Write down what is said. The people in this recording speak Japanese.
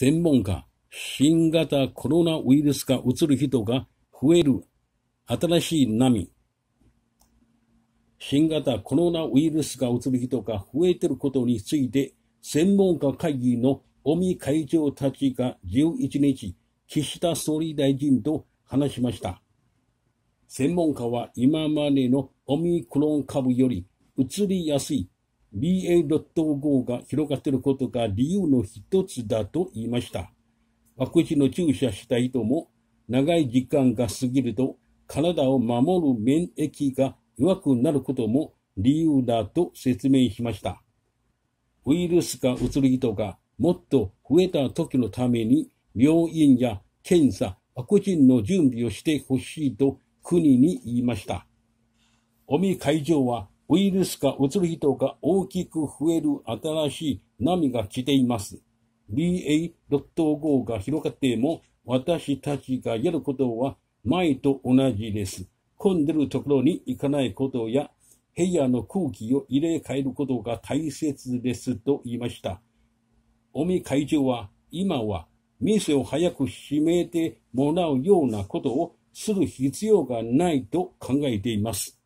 専門家、新型コロナウイルスがうつる人が増える新しい波。新型コロナウイルスがうつる人が増えていることについて、専門家会議の尾身会長たちが11日、岸田総理大臣と話しました。専門家は今までのオミクロン株より移りやすい BA.5 が広がっていることが理由の一つだと言いました。ワクチンの注射した人も長い時間が過ぎると体を守る免疫が弱くなることも理由だと説明しました。ウイルスがうつる人がもっと増えた時のために病院や検査、ワクチンの準備をしてほしいと国に言いました。尾身会長はウイルスか移る人が大きく増える新しい波が来ています。BA.5 が広がっても、私たちがやることは前と同じです。混んでるところに行かないことや、部屋の空気を入れ替えることが大切ですと言いました。尾身会長は、今は店を早く閉めてもらうようなことをする必要がないと考えています。